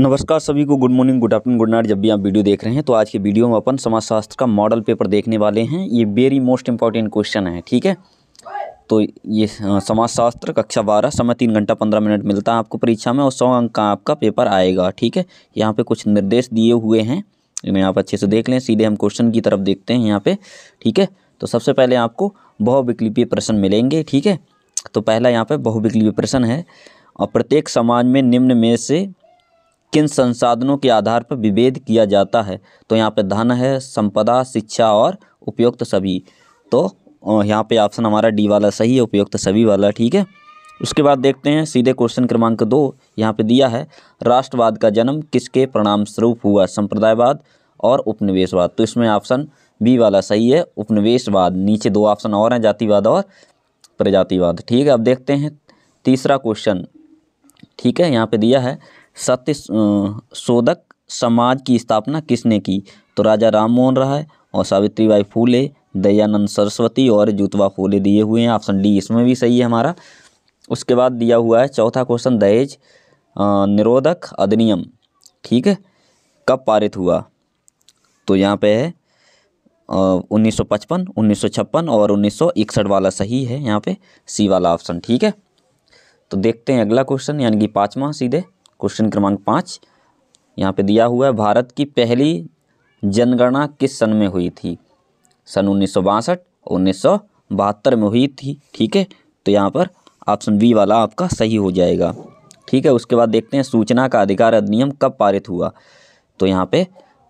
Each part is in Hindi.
नमस्कार सभी को good morning good afternoon good night जब भी आप वीडियो देख रहे हैं तो आज के वीडियो में अपन समाजशास्त्र का मॉडल पेपर देखने वाले हैं ये वेरी मोस्ट इंपॉर्टेंट क्वेश्चन है ठीक है तो ये समाजशास्त्र कक्षा बारह समय तीन घंटा पंद्रह मिनट मिलता है आपको परीक्षा में और सौ अंक का आपका पेपर आएगा ठीक है यहाँ पर कुछ निर्देश दिए हुए हैं इन्हें आप अच्छे से देख लें सीधे हम क्वेश्चन की तरफ देखते हैं यहाँ पर ठीक है तो सबसे पहले आपको बहुविकल्पीय प्रश्न मिलेंगे ठीक है तो पहला यहाँ पर बहुविकल्पीय प्रश्न है और प्रत्येक समाज में निम्न में से किन संसाधनों के आधार पर विभेद किया जाता है तो यहाँ पे धन है संपदा शिक्षा और उपयुक्त सभी तो यहाँ पे ऑप्शन हमारा डी वाला सही है उपयुक्त सभी वाला ठीक है उसके बाद देखते हैं सीधे क्वेश्चन क्रमांक दो यहाँ पे दिया है राष्ट्रवाद का जन्म किसके परिणाम स्वरूप हुआ संप्रदायवाद और उपनिवेशवाद तो इसमें ऑप्शन बी वाला सही है उपनिवेशवाद नीचे दो ऑप्शन और हैं जातिवाद और प्रजातिवाद ठीक है अब देखते हैं तीसरा क्वेश्चन ठीक है यहाँ पे दिया है सत्य शोधक समाज की स्थापना किसने की तो राजा राम मोहन राय और सावित्री बाई फूले दयानंद सरस्वती और जूतवा फूले दिए हुए हैं ऑप्शन डी इसमें भी सही है हमारा उसके बाद दिया हुआ है चौथा क्वेश्चन दहेज निरोधक अधिनियम ठीक है कब पारित हुआ तो यहाँ पे है उन्नीस सौ और उन्नीस वाला सही है यहाँ पे सी वाला ऑप्शन ठीक है तो देखते हैं अगला क्वेश्चन यानी कि पाँचवा सीधे क्वेश्चन क्रमांक पाँच यहाँ पे दिया हुआ है भारत की पहली जनगणना किस सन में हुई थी सन उन्नीस सौ बासठ उन्नीस सौ बहत्तर में हुई थी ठीक है तो यहाँ पर ऑप्शन बी वाला आपका सही हो जाएगा ठीक है उसके बाद देखते हैं सूचना का अधिकार अधिनियम कब पारित हुआ तो यहाँ पे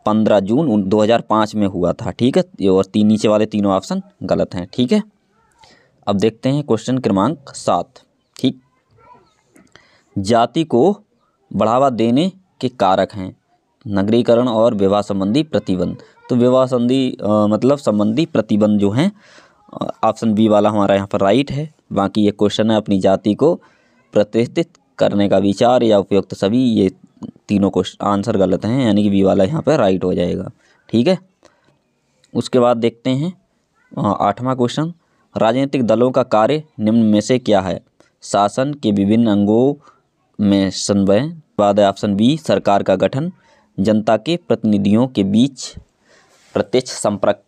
पंद्रह जून दो हजार पाँच में हुआ था ठीक है और तीन नीचे वाले तीनों ऑप्शन गलत हैं ठीक है अब देखते हैं क्वेश्चन क्रमांक सात ठीक जाति को बढ़ावा देने के कारक हैं नगरीकरण और विवाह संबंधी प्रतिबंध तो विवाह संबंधी मतलब संबंधी प्रतिबंध जो हैं ऑप्शन बी वाला हमारा यहाँ पर राइट है बाकी ये क्वेश्चन है अपनी जाति को प्रतिष्ठित करने का विचार या उपयुक्त सभी ये तीनों क्वेश्चन आंसर गलत हैं यानी कि बी वाला यहाँ पर राइट हो जाएगा ठीक है उसके बाद देखते हैं आठवां क्वेश्चन राजनीतिक दलों का कार्य निम्न में से क्या है शासन के विभिन्न अंगों में समन्वय बाद है ऑप्शन बी सरकार का गठन जनता के प्रतिनिधियों के बीच प्रत्यक्ष संपर्क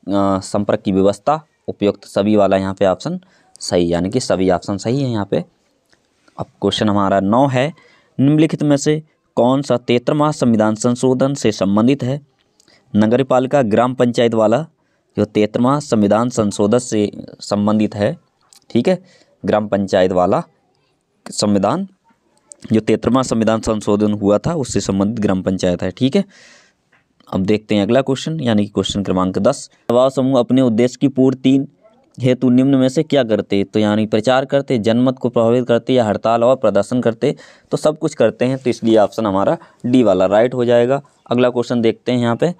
संपर्क की व्यवस्था उपयुक्त सभी वाला यहाँ पे ऑप्शन सही यानी कि सभी ऑप्शन सही है यहाँ पे अब क्वेश्चन हमारा नौ है निम्नलिखित में से कौन सा तेतरवा संविधान संशोधन से संबंधित है नगर पालिका ग्राम पंचायत वाला जो तेतरवा संविधान संशोधन से संबंधित है ठीक है ग्राम पंचायत वाला संविधान जो तेतरवा संविधान संशोधन हुआ था उससे संबंधित ग्राम पंचायत है ठीक है अब देखते हैं अगला क्वेश्चन यानी कि क्वेश्चन क्रमांक दस दबाव समूह अपने उद्देश्य की पूर्ति हेतु निम्न में से क्या करते तो यानी प्रचार करते जनमत को प्रभावित करते या हड़ताल और प्रदर्शन करते तो सब कुछ करते हैं तो इसलिए ऑप्शन हमारा डी वाला राइट हो जाएगा अगला क्वेश्चन देखते हैं यहाँ पे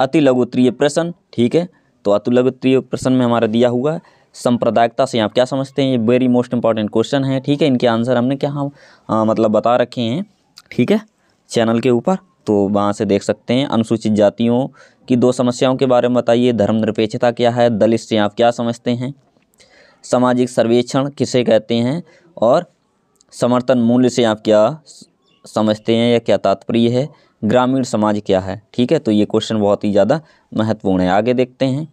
अति लघुत्रीय प्रश्न ठीक है तो अति लघुत्रीय प्रश्न में हमारा दिया हुआ है सांप्रदायिकता से आप क्या समझते हैं ये वेरी मोस्ट इंपॉर्टेंट क्वेश्चन है ठीक है इनके आंसर हमने क्या हम आ, मतलब बता रखे हैं ठीक है चैनल के ऊपर तो वहाँ से देख सकते हैं अनुसूचित जातियों की दो समस्याओं के बारे में बताइए धर्मनिरपेक्षता क्या है दलित से आप क्या समझते हैं सामाजिक सर्वेक्षण किसे कहते हैं और समर्थन मूल्य से आप क्या समझते हैं या क्या तात्पर्य है ग्रामीण समाज क्या है ठीक है तो ये क्वेश्चन बहुत ही ज़्यादा महत्वपूर्ण है आगे देखते हैं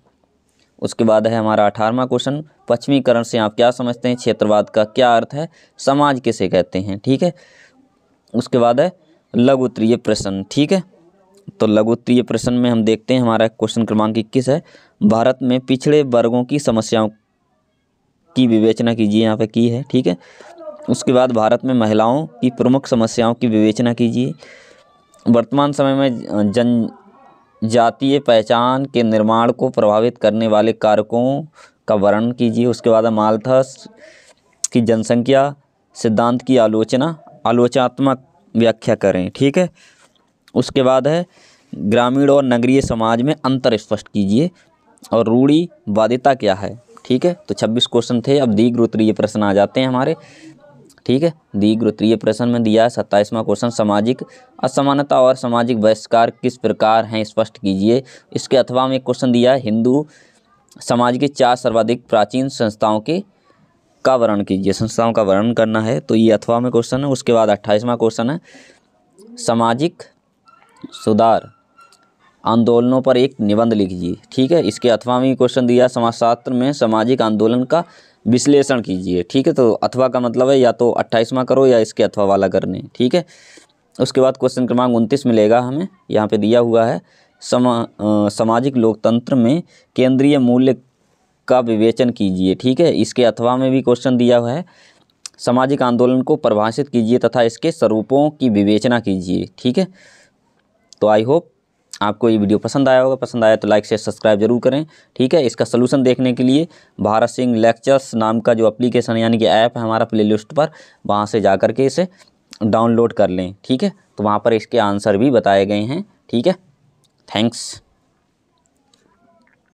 उसके बाद है हमारा अठारहवा क्वेश्चन पश्चिमीकरण से आप क्या समझते हैं क्षेत्रवाद का क्या अर्थ है समाज किसे कहते हैं ठीक है उसके बाद है लघु उत्तरीय प्रश्न ठीक है तो लघु उत्तरीय प्रश्न में हम देखते हैं हमारा क्वेश्चन क्रमांक इक्कीस है भारत में पिछड़े वर्गों की समस्याओं की विवेचना कीजिए यहाँ पे की है ठीक है उसके बाद भारत में महिलाओं की प्रमुख समस्याओं की विवेचना कीजिए वर्तमान समय में जन जातीय पहचान के निर्माण को प्रभावित करने वाले कारकों का वर्णन कीजिए उसके बाद मालथस की जनसंख्या सिद्धांत की आलोचना आलोचनात्मक व्याख्या करें ठीक है उसके बाद है ग्रामीण और नगरीय समाज में अंतर स्पष्ट कीजिए और रूढ़ी रूढ़ीवादिता क्या है ठीक है तो 26 क्वेश्चन थे अब दीर्घ उत्तरीय प्रश्न आ जाते हैं हमारे ठीक है दी गुरुत्रीय प्रश्न में दिया सत्ताईसवां क्वेश्चन सामाजिक असमानता और सामाजिक बहिष्कार किस प्रकार हैं स्पष्ट कीजिए इसके अथवा में एक क्वेश्चन दिया हिंदू समाज के चार सर्वाधिक प्राचीन संस्थाओं के का वर्णन कीजिए संस्थाओं का वर्णन करना है तो ये अथवा में क्वेश्चन है उसके बाद अट्ठाईसवां क्वेश्चन है सामाजिक सुधार आंदोलनों पर एक निबंध लिखिए ठीक है इसके अथवा में क्वेश्चन दिया समाजशास्त्र में सामाजिक आंदोलन का विश्लेषण कीजिए ठीक है तो अथवा का मतलब है या तो अट्ठाईसवां करो या इसके अथवा वाला करने ठीक है उसके बाद क्वेश्चन क्रमांक उनतीस मिलेगा हमें यहाँ पे दिया हुआ है समा सामाजिक लोकतंत्र में केंद्रीय मूल्य का विवेचन कीजिए ठीक है इसके अथवा में भी क्वेश्चन दिया हुआ है सामाजिक आंदोलन को परिभाषित कीजिए तथा इसके स्वरूपों की विवेचना कीजिए ठीक है तो आई होप आपको ये वीडियो पसंद आया होगा पसंद आया तो लाइक शेयर सब्सक्राइब जरूर करें ठीक है इसका सलूशन देखने के लिए भारत सिंह लेक्चर्स नाम का जो अप्लीकेशन यानी कि ऐप है हमारा प्ले लिस्ट पर वहाँ से जा करके इसे डाउनलोड कर लें ठीक है तो वहाँ पर इसके आंसर भी बताए गए हैं ठीक है थैंक्स